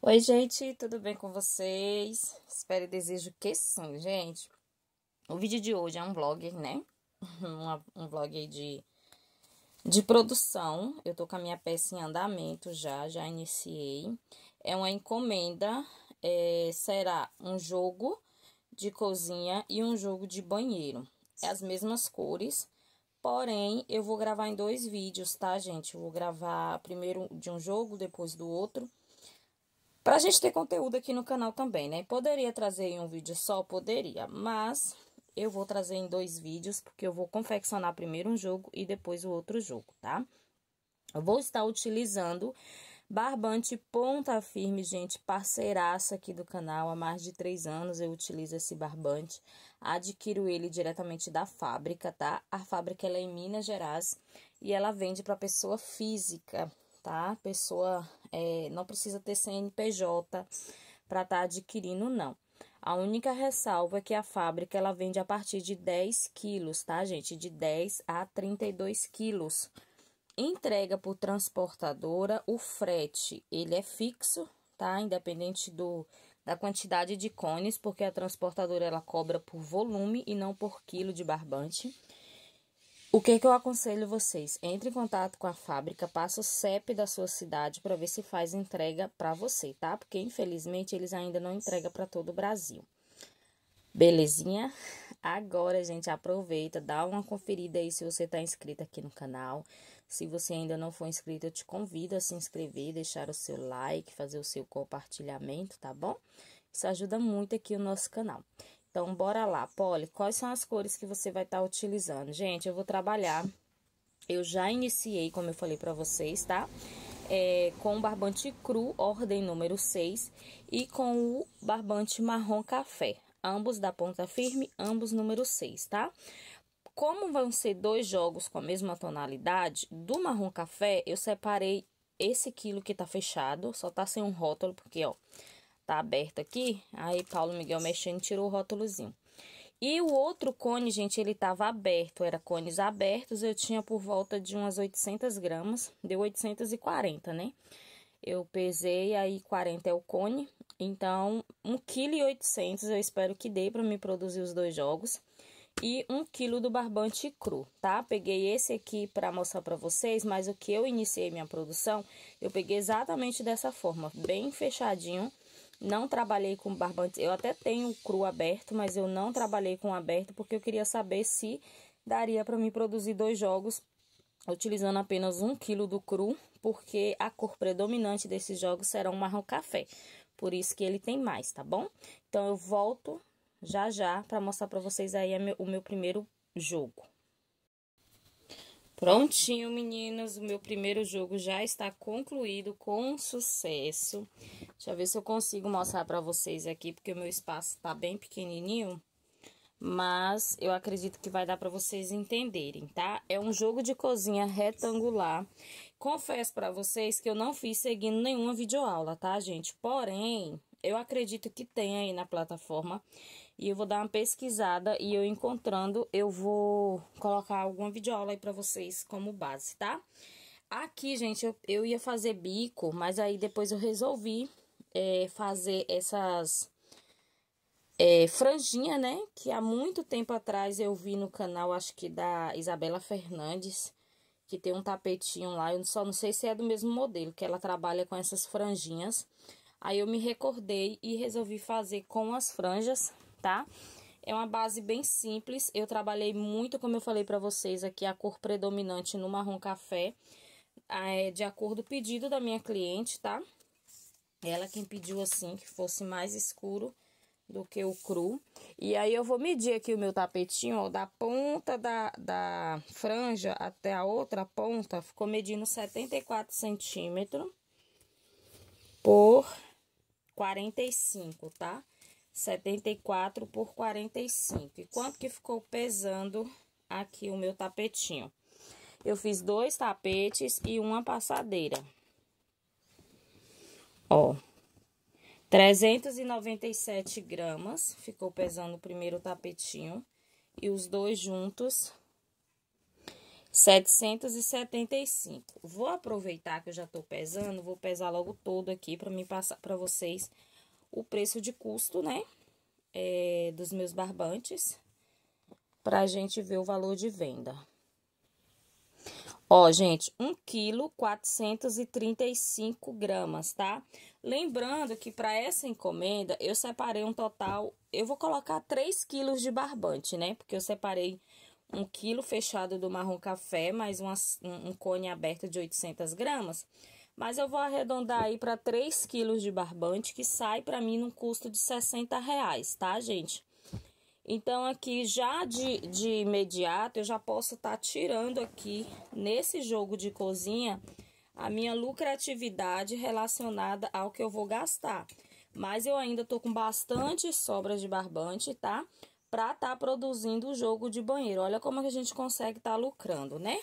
Oi, gente, tudo bem com vocês? Espero e desejo que sim, gente. O vídeo de hoje é um vlog, né? um vlog de, de produção. Eu tô com a minha peça em andamento já, já iniciei. É uma encomenda, é, será um jogo de cozinha e um jogo de banheiro. É as mesmas cores, porém, eu vou gravar em dois vídeos, tá, gente? Eu vou gravar primeiro de um jogo, depois do outro para a gente ter conteúdo aqui no canal também, né? Poderia trazer em um vídeo só, poderia, mas eu vou trazer em dois vídeos, porque eu vou confeccionar primeiro um jogo e depois o outro jogo, tá? Eu vou estar utilizando barbante ponta firme, gente, parceiraça aqui do canal. Há mais de três anos eu utilizo esse barbante. Adquiro ele diretamente da fábrica, tá? A fábrica ela é em Minas Gerais e ela vende para pessoa física, tá? A pessoa é, não precisa ter CNPJ para estar tá adquirindo, não. A única ressalva é que a fábrica ela vende a partir de 10 quilos, tá, gente? De 10 a 32 quilos. Entrega por transportadora, o frete ele é fixo, tá? Independente do da quantidade de cones, porque a transportadora ela cobra por volume e não por quilo de barbante. O que, é que eu aconselho vocês? Entre em contato com a fábrica, passa o CEP da sua cidade para ver se faz entrega para você, tá? Porque infelizmente eles ainda não entregam para todo o Brasil. Belezinha? Agora, gente, aproveita, dá uma conferida aí se você está inscrito aqui no canal. Se você ainda não for inscrito, eu te convido a se inscrever, deixar o seu like, fazer o seu compartilhamento, tá bom? Isso ajuda muito aqui o nosso canal. Então, bora lá. Poli, quais são as cores que você vai estar tá utilizando? Gente, eu vou trabalhar. Eu já iniciei, como eu falei pra vocês, tá? É, com o barbante cru, ordem número 6. E com o barbante marrom café. Ambos da ponta firme, ambos número 6, tá? Como vão ser dois jogos com a mesma tonalidade, do marrom café eu separei esse quilo que tá fechado, só tá sem um rótulo, porque, ó, tá aberto aqui. Aí, Paulo Miguel mexendo, tirou o rótulozinho. E o outro cone, gente, ele tava aberto, era cones abertos, eu tinha por volta de umas 800 gramas, deu 840, né? Eu pesei, aí 40 é o cone, então 1,8 kg eu espero que dê para me produzir os dois jogos. E 1 kg do barbante cru, tá? Peguei esse aqui para mostrar para vocês, mas o que eu iniciei minha produção, eu peguei exatamente dessa forma, bem fechadinho, não trabalhei com barbante. Eu até tenho cru aberto, mas eu não trabalhei com aberto porque eu queria saber se daria para mim produzir dois jogos utilizando apenas um quilo do cru, porque a cor predominante desses jogos será um marrom café. Por isso que ele tem mais, tá bom? Então eu volto já já para mostrar para vocês aí o meu primeiro jogo. Prontinho, meninas. O meu primeiro jogo já está concluído com sucesso. Deixa eu ver se eu consigo mostrar para vocês aqui, porque o meu espaço está bem pequenininho. Mas eu acredito que vai dar para vocês entenderem, tá? É um jogo de cozinha retangular. Confesso para vocês que eu não fiz seguindo nenhuma videoaula, tá, gente? Porém, eu acredito que tem aí na plataforma. E eu vou dar uma pesquisada e eu encontrando, eu vou colocar alguma videoaula aí pra vocês como base, tá? Aqui, gente, eu, eu ia fazer bico, mas aí depois eu resolvi é, fazer essas é, franjinha, né? Que há muito tempo atrás eu vi no canal, acho que da Isabela Fernandes, que tem um tapetinho lá. Eu só não sei se é do mesmo modelo, que ela trabalha com essas franjinhas. Aí eu me recordei e resolvi fazer com as franjas, tá? É uma base bem simples, eu trabalhei muito, como eu falei pra vocês aqui, a cor predominante no marrom café, ah, é, de acordo com o pedido da minha cliente, tá? Ela quem pediu assim, que fosse mais escuro do que o cru. E aí eu vou medir aqui o meu tapetinho, ó, da ponta da, da franja até a outra ponta, ficou medindo 74 centímetros por 45, tá? 74 por 45. E quanto que ficou pesando aqui o meu tapetinho? Eu fiz dois tapetes e uma passadeira. Ó. 397 gramas ficou pesando o primeiro tapetinho. E os dois juntos 775. Vou aproveitar que eu já estou pesando, vou pesar logo todo aqui para mim passar para vocês o preço de custo, né? É, dos meus barbantes, para a gente ver o valor de venda. Ó, gente, 1 quilo 435 gramas, tá? Lembrando que para essa encomenda eu separei um total, eu vou colocar 3 quilos de barbante, né? Porque eu separei um quilo fechado do marrom café, mais uma, um, cone aberto de 800 gramas. Mas eu vou arredondar aí para 3 quilos de barbante, que sai para mim num custo de 60 reais, tá, gente? Então, aqui já de, de imediato, eu já posso estar tá tirando aqui, nesse jogo de cozinha, a minha lucratividade relacionada ao que eu vou gastar. Mas eu ainda tô com bastante sobra de barbante, tá? para estar tá produzindo o jogo de banheiro. Olha como é a gente consegue estar tá lucrando, né?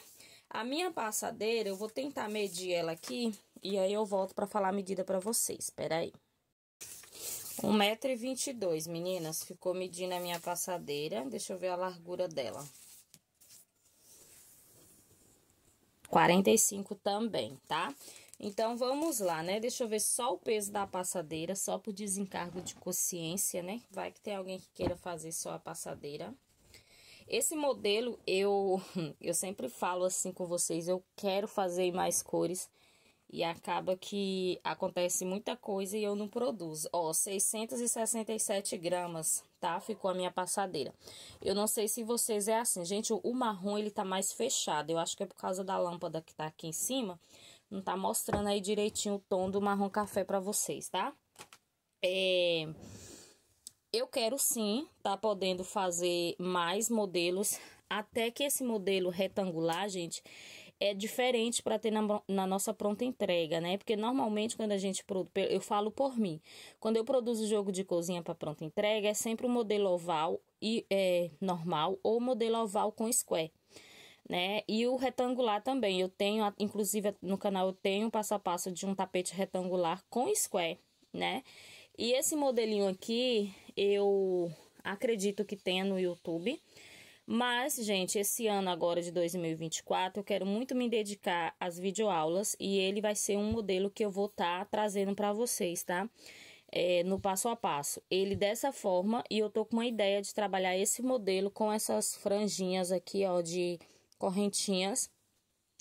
A minha passadeira, eu vou tentar medir ela aqui e aí eu volto para falar a medida para vocês. Espera aí. 1,22m, meninas, ficou medindo a minha passadeira. Deixa eu ver a largura dela. 45 também, tá? Então, vamos lá, né? Deixa eu ver só o peso da passadeira, só por desencargo de consciência, né? Vai que tem alguém que queira fazer só a passadeira. Esse modelo, eu, eu sempre falo assim com vocês, eu quero fazer mais cores. E acaba que acontece muita coisa e eu não produzo. Ó, 667 gramas, tá? Ficou a minha passadeira. Eu não sei se vocês é assim. Gente, o marrom, ele tá mais fechado. Eu acho que é por causa da lâmpada que tá aqui em cima. Não tá mostrando aí direitinho o tom do marrom café para vocês, tá? É... Eu quero sim, tá podendo fazer mais modelos, até que esse modelo retangular, gente, é diferente para ter na, na, nossa pronta entrega, né? Porque normalmente quando a gente produz, eu falo por mim, quando eu produzo jogo de cozinha para pronta entrega, é sempre o um modelo oval e é, normal ou modelo oval com square né? E o retangular também. Eu tenho, inclusive no canal eu tenho um passo a passo de um tapete retangular com square, né? E esse modelinho aqui eu acredito que tenha no YouTube. Mas, gente, esse ano agora de 2024, eu quero muito me dedicar às videoaulas e ele vai ser um modelo que eu vou estar tá trazendo para vocês, tá? É, no passo a passo. Ele dessa forma e eu tô com uma ideia de trabalhar esse modelo com essas franjinhas aqui, ó, de correntinhas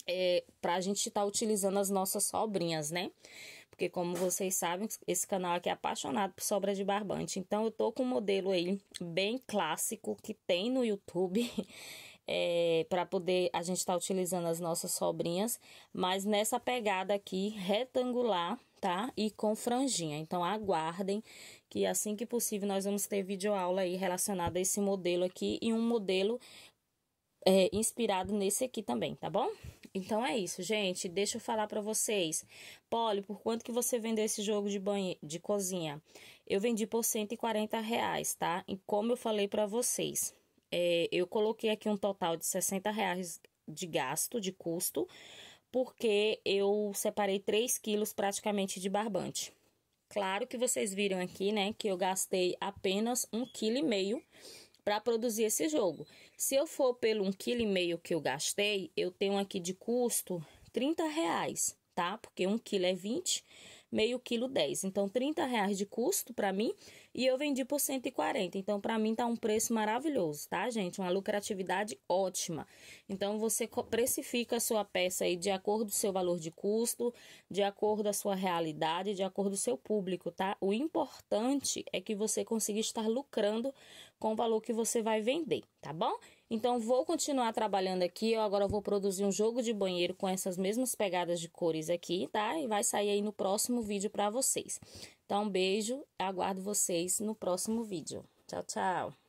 é, para a gente estar tá utilizando as nossas sobrinhas, né? Porque como vocês sabem, esse canal aqui é apaixonado por sobra de barbante. Então eu tô com um modelo aí bem clássico que tem no YouTube é, para poder a gente estar tá utilizando as nossas sobrinhas, mas nessa pegada aqui retangular, tá? E com franjinha. Então aguardem que assim que possível nós vamos ter vídeo aula aí relacionada a esse modelo aqui e um modelo é, inspirado nesse aqui também, tá bom? Então é isso, gente. Deixa eu falar para vocês. Poli, por quanto que você vendeu esse jogo de banho, de cozinha? Eu vendi por 140 reais, tá? E como eu falei para vocês, é, eu coloquei aqui um total de 60 reais de gasto, de custo, porque eu separei 3 quilos praticamente de barbante. Claro que vocês viram aqui, né, que eu gastei apenas um quilo e meio para produzir esse jogo. Se eu for pelo 1,5 kg que eu gastei, eu tenho aqui de custo 30 reais, tá? Porque 1 kg é 20 meio quilo 10. Então, 30 reais de custo para mim e eu vendi por 140. Então, para mim tá um preço maravilhoso, tá, gente? Uma lucratividade ótima. Então, você precifica a sua peça aí de acordo com o seu valor de custo, de acordo com a sua realidade, de acordo com o seu público, tá? O importante é que você consiga estar lucrando com o valor que você vai vender tá bom? Então vou continuar trabalhando aqui, eu agora vou produzir um jogo de banheiro com essas mesmas pegadas de cores aqui, tá? E vai sair aí no próximo vídeo para vocês. Então um beijo, aguardo vocês no próximo vídeo. Tchau, tchau!